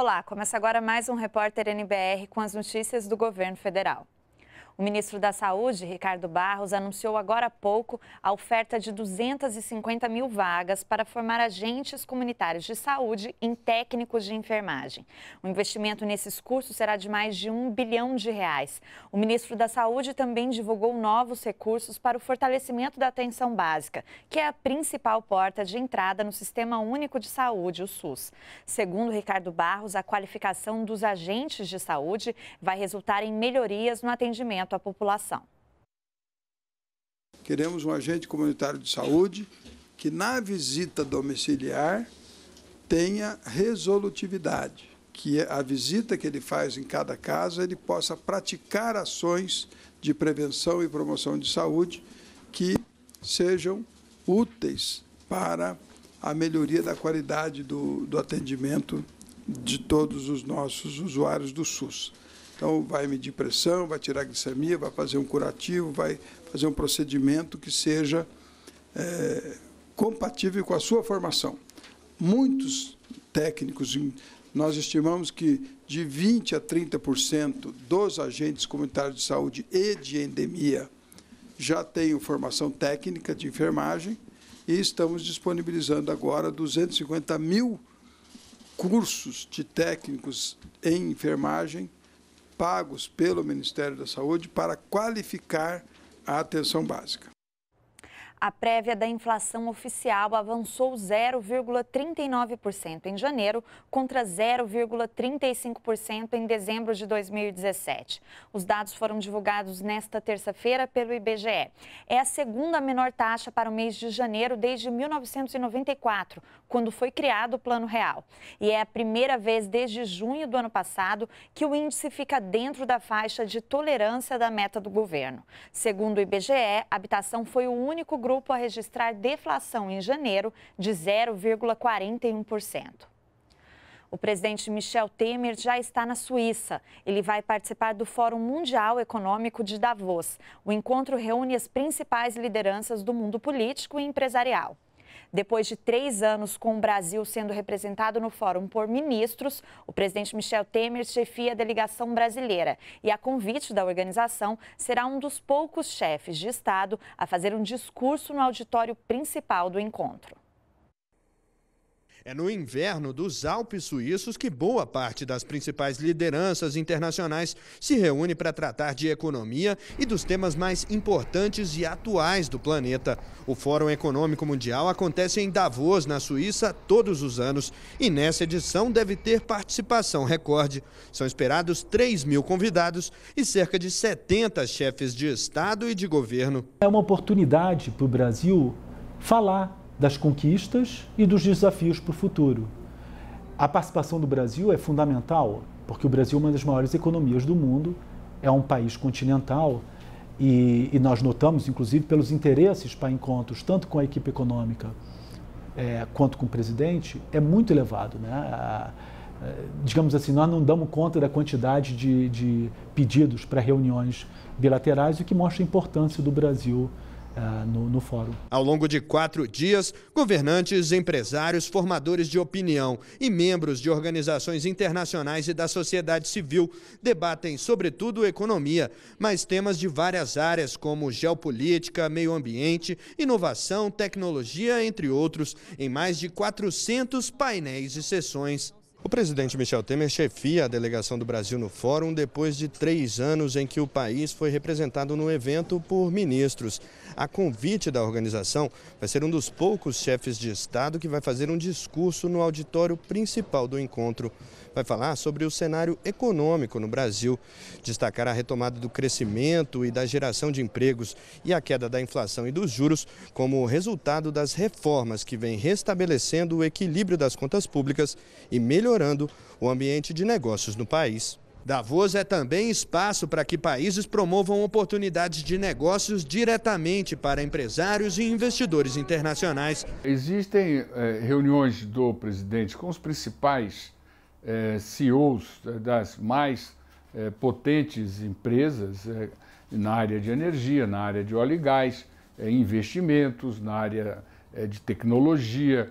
Olá, começa agora mais um Repórter NBR com as notícias do governo federal. O ministro da Saúde, Ricardo Barros, anunciou agora há pouco a oferta de 250 mil vagas para formar agentes comunitários de saúde em técnicos de enfermagem. O investimento nesses cursos será de mais de um bilhão de reais. O ministro da Saúde também divulgou novos recursos para o fortalecimento da atenção básica, que é a principal porta de entrada no Sistema Único de Saúde, o SUS. Segundo Ricardo Barros, a qualificação dos agentes de saúde vai resultar em melhorias no atendimento atendimento à população. Queremos um agente comunitário de saúde que na visita domiciliar tenha resolutividade, que a visita que ele faz em cada casa ele possa praticar ações de prevenção e promoção de saúde que sejam úteis para a melhoria da qualidade do, do atendimento de todos os nossos usuários do SUS. Então, vai medir pressão, vai tirar glicemia, vai fazer um curativo, vai fazer um procedimento que seja é, compatível com a sua formação. Muitos técnicos, nós estimamos que de 20% a 30% dos agentes comunitários de saúde e de endemia já têm formação técnica de enfermagem e estamos disponibilizando agora 250 mil cursos de técnicos em enfermagem pagos pelo Ministério da Saúde para qualificar a atenção básica. A prévia da inflação oficial avançou 0,39% em janeiro contra 0,35% em dezembro de 2017. Os dados foram divulgados nesta terça-feira pelo IBGE. É a segunda menor taxa para o mês de janeiro desde 1994, quando foi criado o Plano Real. E é a primeira vez desde junho do ano passado que o índice fica dentro da faixa de tolerância da meta do governo. Segundo o IBGE, a habitação foi o único grupo grupo a registrar deflação em janeiro de 0,41%. O presidente Michel Temer já está na Suíça. Ele vai participar do Fórum Mundial Econômico de Davos. O encontro reúne as principais lideranças do mundo político e empresarial. Depois de três anos com o Brasil sendo representado no fórum por ministros, o presidente Michel Temer chefia a delegação brasileira e, a convite da organização, será um dos poucos chefes de Estado a fazer um discurso no auditório principal do encontro. É no inverno dos Alpes suíços que boa parte das principais lideranças internacionais se reúne para tratar de economia e dos temas mais importantes e atuais do planeta. O Fórum Econômico Mundial acontece em Davos, na Suíça, todos os anos e nessa edição deve ter participação recorde. São esperados 3 mil convidados e cerca de 70 chefes de Estado e de governo. É uma oportunidade para o Brasil falar das conquistas e dos desafios para o futuro. A participação do Brasil é fundamental, porque o Brasil é uma das maiores economias do mundo, é um país continental e, e nós notamos, inclusive, pelos interesses para encontros, tanto com a equipe econômica é, quanto com o presidente, é muito elevado. Né? A, digamos assim, nós não damos conta da quantidade de, de pedidos para reuniões bilaterais, o que mostra a importância do Brasil ah, no, no fórum. Ao longo de quatro dias, governantes, empresários, formadores de opinião e membros de organizações internacionais e da sociedade civil debatem, sobretudo, economia, mas temas de várias áreas, como geopolítica, meio ambiente, inovação, tecnologia, entre outros, em mais de 400 painéis e sessões. O presidente Michel Temer chefia a delegação do Brasil no Fórum depois de três anos em que o país foi representado no evento por ministros. A convite da organização, vai ser um dos poucos chefes de Estado que vai fazer um discurso no auditório principal do encontro. Vai falar sobre o cenário econômico no Brasil, destacar a retomada do crescimento e da geração de empregos e a queda da inflação e dos juros como resultado das reformas que vem restabelecendo o equilíbrio das contas públicas e melhorando melhorando o ambiente de negócios no país. Davos é também espaço para que países promovam oportunidades de negócios diretamente para empresários e investidores internacionais. Existem eh, reuniões do presidente com os principais eh, é, CEOs das mais eh, potentes empresas na área de energia, na área de óleo e gás, investimentos, na área de tecnologia,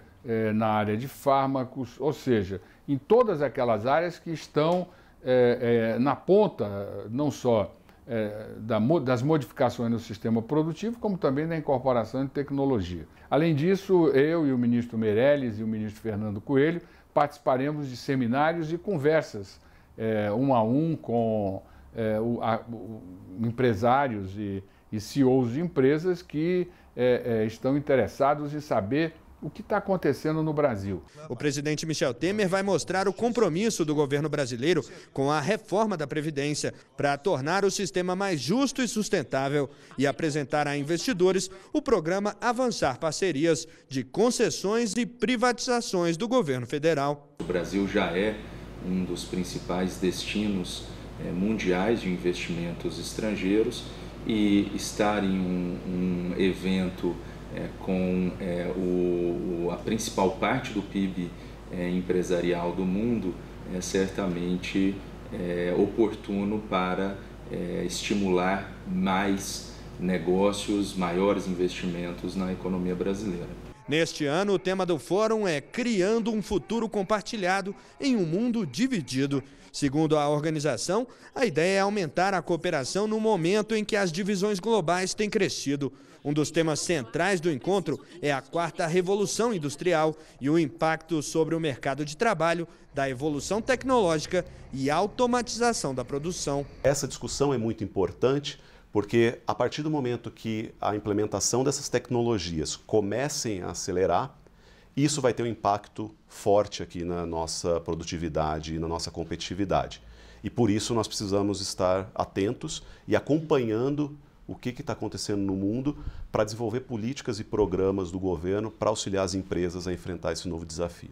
na área de fármacos, ou seja, em todas aquelas áreas que estão é, é, na ponta, não só é, da, das modificações no sistema produtivo, como também da incorporação de tecnologia. Além disso, eu e o ministro Meirelles e o ministro Fernando Coelho participaremos de seminários e conversas é, um a um com é, o, a, o, empresários e, e CEOs de empresas que é, estão interessados em saber o que está acontecendo no Brasil. O presidente Michel Temer vai mostrar o compromisso do governo brasileiro com a reforma da Previdência para tornar o sistema mais justo e sustentável e apresentar a investidores o programa Avançar Parcerias de concessões e privatizações do governo federal. O Brasil já é um dos principais destinos eh, mundiais de investimentos estrangeiros e estar em um, um evento é, com é, o, a principal parte do PIB é, empresarial do mundo, é certamente é, oportuno para é, estimular mais negócios, maiores investimentos na economia brasileira. Neste ano, o tema do fórum é Criando um Futuro Compartilhado em um Mundo Dividido. Segundo a organização, a ideia é aumentar a cooperação no momento em que as divisões globais têm crescido. Um dos temas centrais do encontro é a quarta revolução industrial e o impacto sobre o mercado de trabalho da evolução tecnológica e automatização da produção. Essa discussão é muito importante porque a partir do momento que a implementação dessas tecnologias comecem a acelerar, isso vai ter um impacto forte aqui na nossa produtividade e na nossa competitividade. E por isso nós precisamos estar atentos e acompanhando o que está acontecendo no mundo para desenvolver políticas e programas do governo para auxiliar as empresas a enfrentar esse novo desafio.